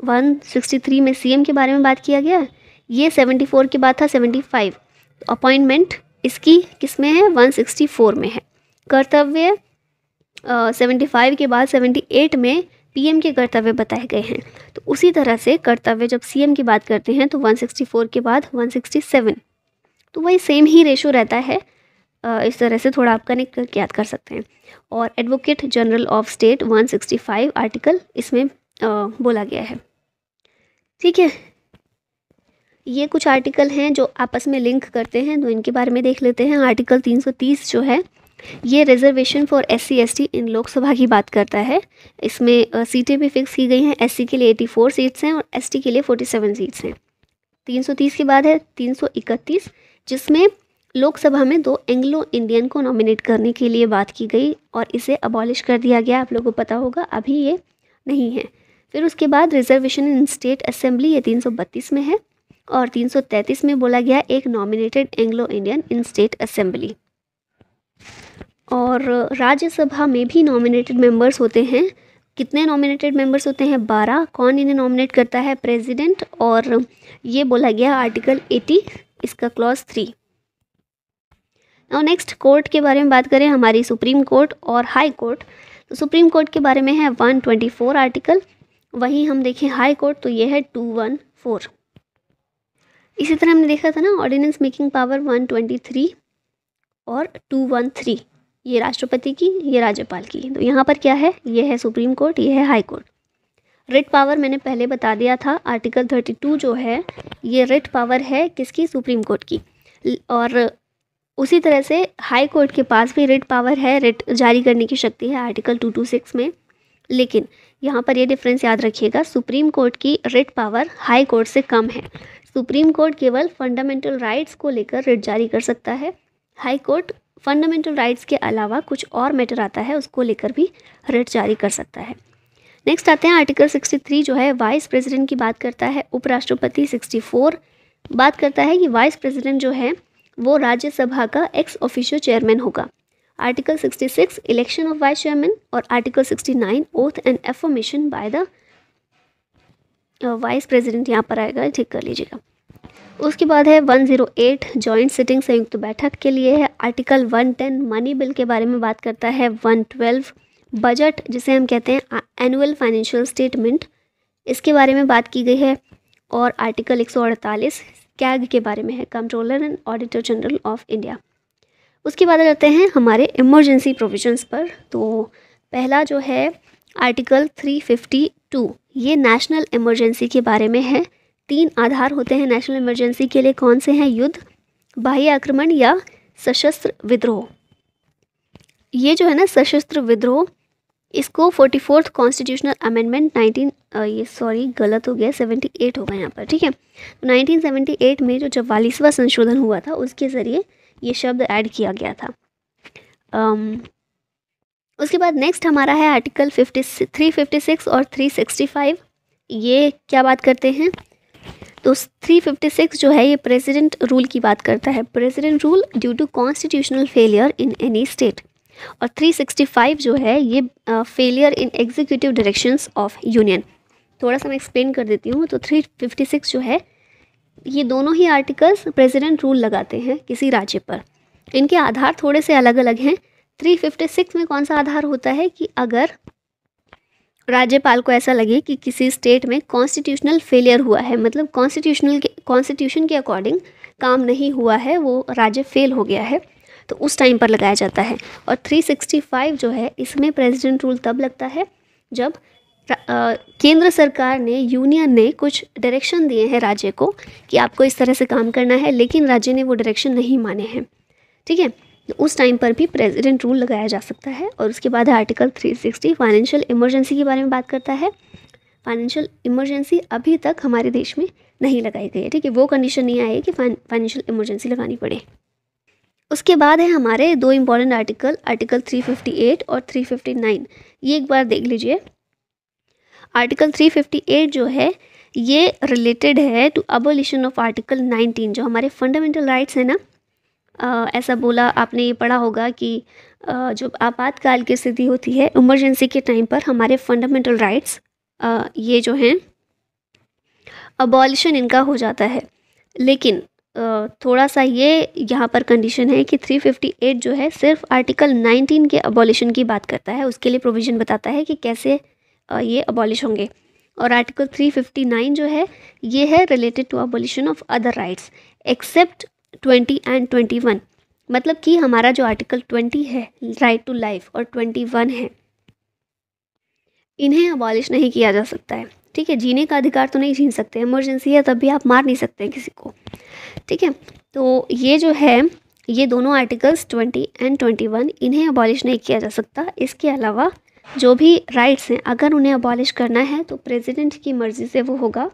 163 में सीएम के बारे में बात किया गया है ये सेवेंटी फोर के बाद था सेवेंटी फाइव अपॉइंटमेंट इसकी किस में है वन सिक्सटी फोर में है कर्तव्य सेवेंटी फाइव के बाद सेवेंटी एट में पीएम के कर्तव्य बताए गए हैं तो उसी तरह से कर्तव्य जब सीएम की बात करते हैं तो 164 के बाद 167 तो वही सेम ही रेशो रहता है इस तरह से थोड़ा आप कनेक्ट करके याद कर सकते हैं और advocate general of state 165 article इसमें बोला गया है ठीक है ये कुछ आर्टिकल हैं जो आपस में लिंक करते हैं तो इनके बारे में देख लेते हैं आर्टिकल 330 जो है ये reservation for S C S T in Lok Sabha की बात करता है इसमें सीटें भी फिक्स की गई हैं एस सी के लिए एटी फोर सीट्स हैं और एस टी के लिए फोर्टी सेवन सीट्स हैं तीन सौ तीस के बाद है तीन सौ इकतीस जिसमें लोकसभा में दो एंग्लो इंडियन को नॉमिनेट करने के लिए बात की गई और इसे अबॉलिश कर दिया गया आप लोगों को पता होगा अभी ये नहीं है फिर उसके बाद रिजर्वेशन इन स्टेट असेंबली ये तीन सौ बत्तीस में है और 333 में बोला गया एक nominated Anglo Indian in state assembly और राज्यसभा में भी नॉमिनेटेड मेंबर्स होते हैं कितने नॉमिनेटेड मेंबर्स होते हैं बारह कौन इन्हें नॉमिनेट करता है प्रेसिडेंट और ये बोला गया आर्टिकल 80 इसका क्लॉज थ्री और नेक्स्ट कोर्ट के बारे में बात करें हमारी सुप्रीम कोर्ट और हाई कोर्ट तो सुप्रीम कोर्ट के बारे में है वन आर्टिकल वहीं हम देखें हाई कोर्ट तो ये है टू वन फोर इसी तरह हमने देखा था ना ऑर्डिनेंस मेकिंग पावर 123 और 213 ये राष्ट्रपति की ये राज्यपाल की तो यहाँ पर क्या है ये है सुप्रीम कोर्ट ये है हाई कोर्ट रिट पावर मैंने पहले बता दिया था आर्टिकल 32 जो है ये रिट पावर है किसकी सुप्रीम कोर्ट की और उसी तरह से हाई कोर्ट के पास भी रिट पावर है रिट जारी करने की शक्ति है आर्टिकल 226 में लेकिन यहाँ पर ये डिफरेंस याद रखिएगा सुप्रीम कोर्ट की रिट पावर हाई कोर्ट से कम है सुप्रीम कोर्ट केवल फंडामेंटल राइट्स को लेकर रिट जारी कर सकता है हाई कोर्ट फंडामेंटल राइट्स के अलावा कुछ और मैटर आता है उसको लेकर भी रिट जारी कर सकता है नेक्स्ट आते हैं आर्टिकल 63 जो है वाइस प्रेसिडेंट की बात करता है उपराष्ट्रपति 64 बात करता है कि वाइस प्रेसिडेंट जो है वो राज्यसभा का एक्स ऑफिशियल चेयरमैन होगा article 66 election of vice chairman और article 69 oath and affirmation by the vice president यहाँ पर आएगा ठीक कर लीजिएगा उसके बाद है 108 जॉइंट सिटिंग संयुक्त बैठक के लिए है आर्टिकल 110 मनी बिल के बारे में बात करता है 112 बजट जिसे हम कहते हैं एनुअल फाइनेंशियल स्टेटमेंट इसके बारे में बात की गई है और आर्टिकल 148 कैग के बारे में है controller and auditor general of India उसके बाद रहते हैं हमारे इमरजेंसी प्रोविजंस पर तो पहला जो है आर्टिकल 352 ये नेशनल इमरजेंसी के बारे में है तीन आधार होते हैं नेशनल इमरजेंसी के लिए कौन से हैं युद्ध बाह्य आक्रमण या सशस्त्र विद्रोह ये जो है ना सशस्त्र विद्रोह इसको forty fourth constitutional amendment nineteen ये सॉरी गलत हो गया सेवेंटी एट होगा यहाँ पर ठीक है नाइनटीन सेवेंटी एट में जो चवालीसवा संशोधन हुआ था उसके ज़रिए ये शब्द ऐड किया गया था um, उसके बाद नेक्स्ट हमारा है article fifty three fifty six और थ्री सिक्सटी फाइव ये क्या बात करते हैं तो थ्री फिफ्टी सिक्स जो है ये प्रेसिडेंट रूल की बात करता है president rule due to constitutional failure in any state और थ्री सिक्सटी फ़ाइव जो है ये failure in executive directions of union थोड़ा सा मैं एक्सप्लेन कर देती हूँ तो थ्री फिफ्टी सिक्स जो है ये दोनों ही आर्टिकल्स प्रेसिडेंट रूल लगाते हैं किसी राज्य पर इनके आधार थोड़े से अलग अलग हैं थ्री फिफ्टी सिक्स में कौन सा आधार होता है कि अगर राज्यपाल को ऐसा लगे कि किसी स्टेट में कॉन्स्टिट्यूशनल फेलियर हुआ है मतलब कॉन्स्टिट्यूशनल के कॉन्स्टिट्यूशन के अकॉर्डिंग काम नहीं हुआ है वो राज्य फेल हो गया है तो उस टाइम पर लगाया जाता है और 365 जो है इसमें प्रेसिडेंट रूल तब लगता है जब आ, केंद्र सरकार ने यूनियन ने कुछ डायरेक्शन दिए हैं राज्य को कि आपको इस तरह से काम करना है लेकिन राज्य ने वो डायरेक्शन नहीं माने हैं ठीक है उस टाइम पर भी प्रेसिडेंट रूल लगाया जा सकता है और उसके बाद आर्टिकल 360 फाइनेंशियल इमरजेंसी के बारे में बात करता है फाइनेंशियल इमरजेंसी अभी तक हमारे देश में नहीं लगाई गई है ठीक है वो कंडीशन नहीं आई है कि फाइनेंशियल इमरजेंसी लगानी पड़े उसके बाद है हमारे दो इम्पॉर्टेंट आर्टिकल आर्टिकल 358 और 359 ये एक बार देख लीजिए आर्टिकल 358 जो है ये रिलेटेड है टू अबोलिशन ऑफ आर्टिकल 19 जो हमारे फंडामेंटल राइट्स हैं ना ऐसा बोला आपने ये पढ़ा होगा कि जो आपातकाल की स्थिति होती है इमरजेंसी के टाइम पर हमारे फंडामेंटल राइट्स ये जो हैं अबॉलिशन इनका हो जाता है लेकिन थोड़ा सा ये यहाँ पर कंडीशन है कि 358 जो है सिर्फ आर्टिकल 19 के अबॉलिशन की बात करता है उसके लिए प्रोविज़न बताता है कि कैसे ये अबॉलिश होंगे और आर्टिकल 359 जो है ये है related to abolition of other rights except twenty and twenty one मतलब कि हमारा जो आर्टिकल ट्वेंटी है राइट टू लाइफ और ट्वेंटी वन है इन्हें अबॉलिश नहीं किया जा सकता है ठीक है जीने का अधिकार तो नहीं छीन सकते इमरजेंसी है तब भी आप मार नहीं सकते किसी को ठीक है तो ये जो है ये दोनों articles twenty and twenty one इन्हें अबॉलिश नहीं किया जा सकता इसके अलावा जो भी राइट्स हैं अगर उन्हें अबॉलिश करना है तो प्रेसिडेंट की मर्ज़ी से वो होगा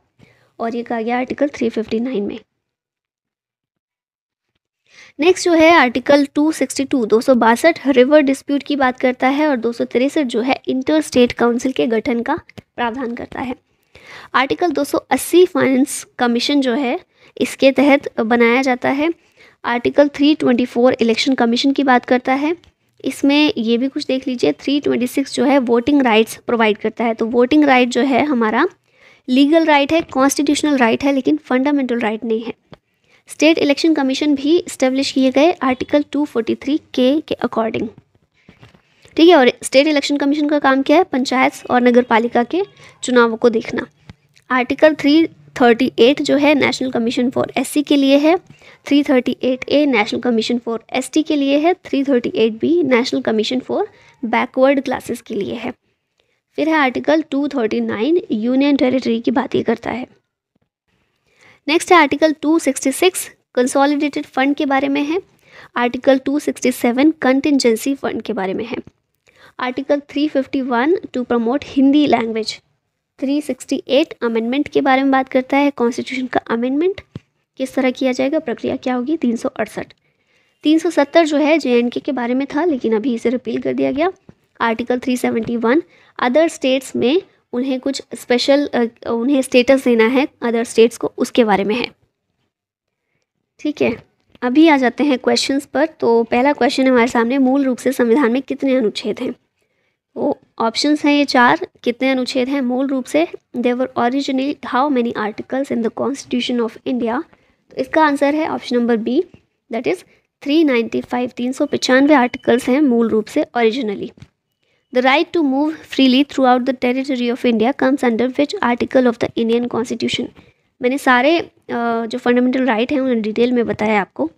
और ये कहा गया आर्टिकल 359 में नेक्स्ट जो है आर्टिकल 262 बासठ रिवर डिस्प्यूट की बात करता है और दो जो है इंटर स्टेट काउंसिल के गठन का प्रावधान करता है आर्टिकल 280 फाइनेंस कमीशन जो है इसके तहत बनाया जाता है आर्टिकल 324 इलेक्शन कमीशन की बात करता है इसमें ये भी कुछ देख लीजिए 326 जो है वोटिंग राइट्स प्रोवाइड करता है तो वोटिंग राइट जो है हमारा लीगल राइट है कॉन्स्टिट्यूशनल राइट है लेकिन फंडामेंटल राइट नहीं है स्टेट इलेक्शन कमीशन भी इस्टेब्लिश किए गए आर्टिकल 243 के के अकॉर्डिंग ठीक है और स्टेट इलेक्शन कमीशन का काम क्या है पंचायत और नगर पालिका के चुनावों को देखना आर्टिकल थ्री थर्टी एट जो है नेशनल कमीशन फॉर एससी के लिए है three thirty eight A national commission for ST के लिए है three thirty eight B national commission for backward classes के लिए है फिर है article two thirty nine union territory की बात ये करता है नेक्स्ट है आर्टिकल 266 कंसोलिडेटेड फंड के बारे में है आर्टिकल 267 कंटिजेंसी फंड के बारे में है article 351 to promote Hindi language 368 amendment के बारे में बात करता है कॉन्स्टिट्यूशन का अमेंडमेंट किस तरह किया जाएगा प्रक्रिया क्या होगी तीन सौ अड़सठ तीन सौ सत्तर जो है जे एंड के के बारे में था लेकिन अभी इसे रिपील कर दिया गया article three seventy one other states में उन्हें कुछ स्पेशल उन्हें स्टेटस देना है अदर स्टेट्स को उसके बारे में है ठीक है अभी आ जाते हैं क्वेश्चंस पर तो पहला क्वेश्चन हमारे सामने मूल रूप से संविधान में कितने अनुच्छेद हैं वो ऑप्शंस हैं ये चार कितने अनुच्छेद हैं मूल रूप से देवर originally how many articles in the constitution of India तो इसका आंसर है option number B that is three ninety five तीन सौ पचानवे आर्टिकल्स हैं मूल रूप से originally The right to move freely throughout the territory of India comes under which article of the Indian Constitution? मैंने सारे जो फंडामेंटल राइट हैं उन्हें डिटेल में बताया आपको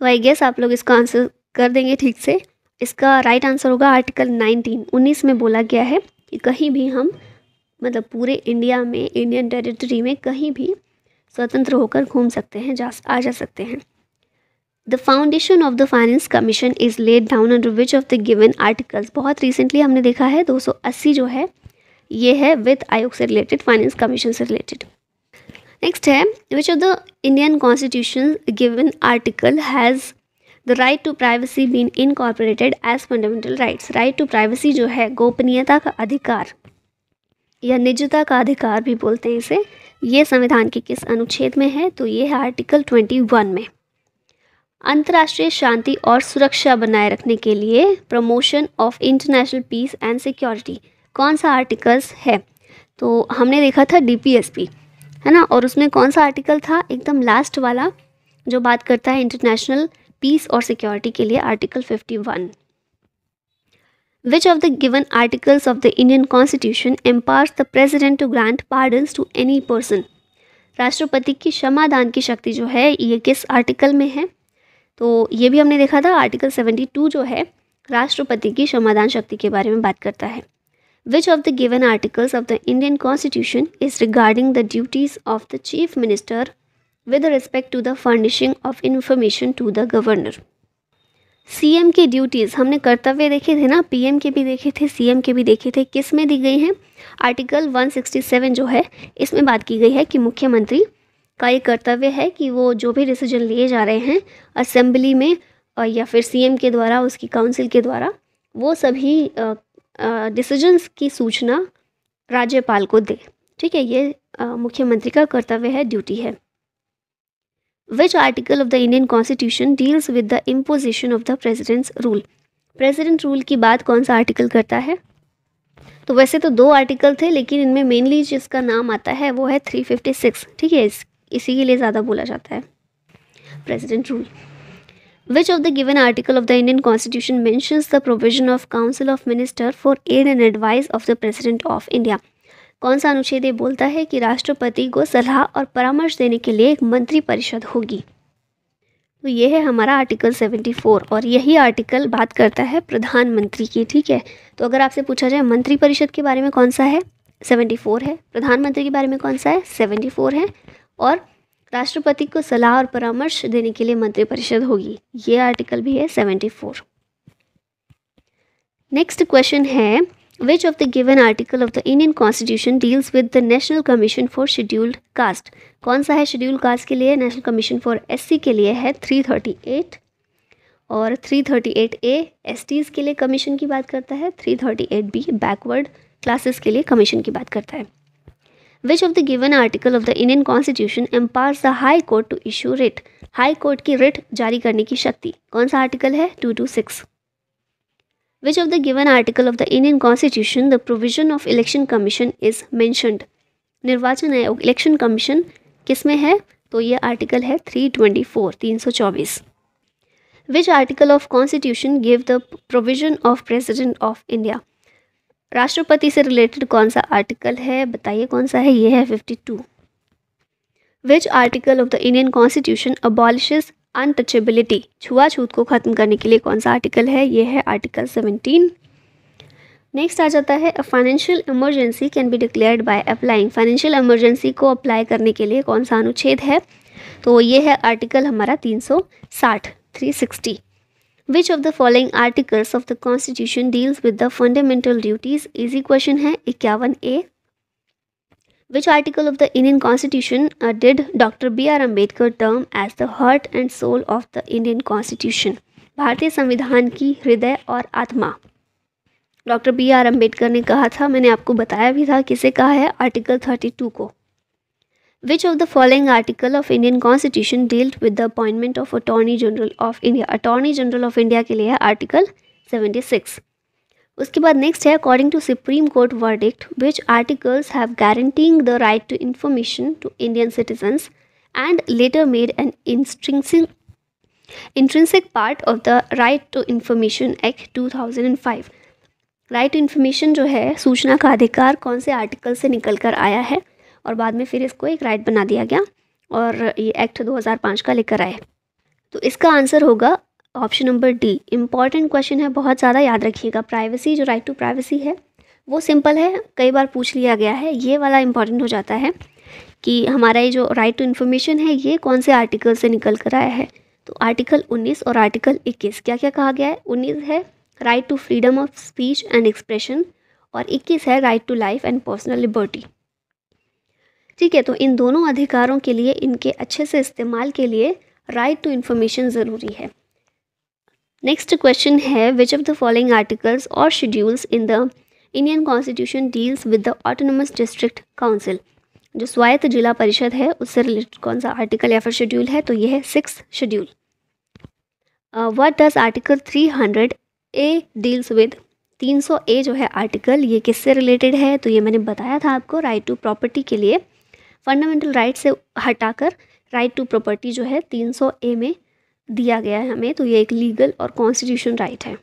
तो आई गेस आप लोग इसका आंसर कर देंगे ठीक से इसका राइट right आंसर होगा आर्टिकल 19 19 में बोला गया है कि कहीं भी हम मतलब पूरे इंडिया में इंडियन टेरिटरी में कहीं भी स्वतंत्र होकर घूम सकते हैं जा आ जा सकते हैं the foundation of the finance commission is laid down under which of the given articles? बहुत रिसेंटली हमने देखा है 280 जो है ये है वित्त आयोग से रिलेटेड फाइनेंस कमीशन से रिलेटेड नेक्स्ट है which of the Indian constitution given article has the right to privacy been incorporated as fundamental rights? Right to privacy जो है गोपनीयता का अधिकार या निजता का अधिकार भी बोलते हैं इसे ये संविधान के किस अनुच्छेद में है तो ये है आर्टिकल ट्वेंटी वन में अंतर्राष्ट्रीय शांति और सुरक्षा बनाए रखने के लिए promotion of international peace and security कौन सा आर्टिकल्स है तो हमने देखा था डीपीएसपी है ना और उसमें कौन सा आर्टिकल था एकदम लास्ट वाला जो बात करता है इंटरनेशनल पीस और सिक्योरिटी के लिए article 51 which of the given articles of the Indian constitution empowers the president to grant pardon to any person राष्ट्रपति की क्षमादान की शक्ति जो है ये किस आर्टिकल में है तो ये भी हमने देखा था आर्टिकल 72 जो है राष्ट्रपति की क्षमादान शक्ति के बारे में बात करता है which of the given articles of the Indian constitution is regarding the duties of the chief minister with respect to the furnishing of information to the governor CM की ड्यूटीज़ हमने कर्तव्य देखे थे ना पीएम के भी देखे थे सीएम के भी देखे थे किस में दी गई हैं आर्टिकल 167 जो है इसमें बात की गई है कि मुख्यमंत्री का ये कर्तव्य है कि वो जो भी डिसीजन लिए जा रहे हैं असेंबली में या फिर सीएम के द्वारा उसकी काउंसिल के द्वारा वो सभी डिसीजंस की सूचना राज्यपाल को दे ठीक है ये मुख्यमंत्री का कर्तव्य है ड्यूटी है which article of the Indian constitution deals with the imposition of the president's rule president rule की बात कौन सा आर्टिकल करता है तो वैसे तो दो आर्टिकल थे लेकिन इनमें मेनली जिसका नाम आता है वो है 356 ठीक है इस इसी के लिए ज़्यादा बोला जाता है president rule which of the given article of the Indian constitution mentions the provision of council of minister for aid and advice of the President of India कौन सा अनुच्छेद ये बोलता है कि राष्ट्रपति को सलाह और परामर्श देने के लिए एक मंत्रिपरिषद होगी तो ये है हमारा आर्टिकल 74 और यही आर्टिकल बात करता है प्रधानमंत्री की ठीक है तो अगर आपसे पूछा जाए मंत्रिपरिषद के बारे में कौन सा है 74 है प्रधानमंत्री के बारे में कौन सा है 74 है और राष्ट्रपति को सलाह और परामर्श देने के लिए मंत्रिपरिषद होगी ये आर्टिकल भी है सेवेंटी फोर नेक्स्ट क्वेश्चन है which of the given article of the Indian constitution deals with the national commission for scheduled caste कौन सा है शेड्यूल्ड कास्ट के लिए नेशनल कमीशन फॉर एससी के लिए है थ्री थर्टी एट और three thirty eight A STs के लिए कमीशन की बात करता है three thirty eight B backward classes के लिए कमीशन की बात करता है which of the given article of the Indian constitution empowers the high court to issue writ high court की रिट जारी करने की शक्ति कौन सा आर्टिकल है two two six which of the given article of the indian constitution the provision of election commission is mentioned निर्वाचन आयोग इलेक्शन कमीशन किस में है तो यह आर्टिकल है 324 324 which article of constitution give the provision of president of India राष्ट्रपति से रिलेटेड कौन सा आर्टिकल है बताइए कौन सा है ये है fifty two which article of the Indian constitution abolishes untouchability छुआछूत को ख़त्म करने के लिए कौन सा आर्टिकल है ये है आर्टिकल सेवनटीन नेक्स्ट आ जाता है financial emergency can be declared by applying financial emergency को अप्लाई करने के लिए कौन सा अनुच्छेद है तो ये है आर्टिकल हमारा तीन सौ साठ three sixty which of the following articles of the constitution deals with the fundamental duties easy question है इक्यावन ए Which article of the Indian Constitution uh, did Dr. B. R. Ambedkar term as the heart and soul of the Indian Constitution? भारतीय संविधान की हृदय और आत्मा doctor B are Ambedkar ने कहा था मैंने आपको बताया भी था किसे कहा है आर्टिकल थर्टी टू को Which of the following article of Indian Constitution dealt with the appointment of Attorney General of India? Attorney General of India के लिए है आर्टिकल 76. उसके बाद नेक्स्ट है according to supreme court verdict which articles have guaranteeing the right to information to Indian citizens and later made an intrinsic, intrinsic part of the Right to Information Act 2005. Right right to information जो है सूचना का अधिकार कौन से article से निकल कर आया है और बाद में फिर इसको एक राइट बना दिया गया और ये एक्ट 2005 का लेकर आए तो इसका आंसर होगा option number D important question है बहुत ज़्यादा याद रखिएगा प्राइवेसी जो राइट टू प्राइवेसी है वो सिंपल है कई बार पूछ लिया गया है ये वाला इम्पॉर्टेंट हो जाता है कि हमारा ये जो राइट टू इन्फॉर्मेशन है ये कौन से आर्टिकल से निकल कर आया है तो आर्टिकल 19 और आर्टिकल 21 क्या क्या कहा गया है 19 है right to freedom of speech and expression और 21 है right to life and personal liberty ठीक है तो इन दोनों अधिकारों के लिए इनके अच्छे से इस्तेमाल के लिए राइट टू इन्फॉर्मेशन ज़रूरी है नेक्स्ट क्वेश्चन है which of the following articles और schedules in the Indian constitution deals with the autonomous district council जो स्वायत्त जिला परिषद है उससे रिलेटेड कौन सा आर्टिकल या फिर शेड्यूल है तो यह है six schedule what does article three hundred A deals with तीन सौ ए जो है आर्टिकल ये किससे रिलेटेड है तो ये मैंने बताया था आपको राइट टू प्रॉपर्टी के लिए फंडामेंटल राइट से हटाकर राइट टू प्रॉपर्टी जो है 300 ए में दिया गया है हमें तो ये एक लीगल और कॉन्स्टिट्यूशन राइट है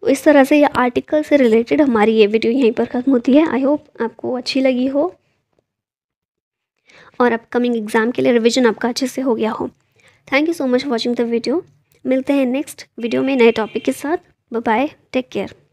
तो इस तरह से ये आर्टिकल से रिलेटेड हमारी ये वीडियो यहीं पर ख़त्म होती है आई होप आपको अच्छी लगी हो और अपकमिंग एग्ज़ाम के लिए रिविज़न आपका अच्छे से हो गया हो thank you so much watching the video मिलते हैं नेक्स्ट वीडियो में नए टॉपिक के साथ बाय टेक केयर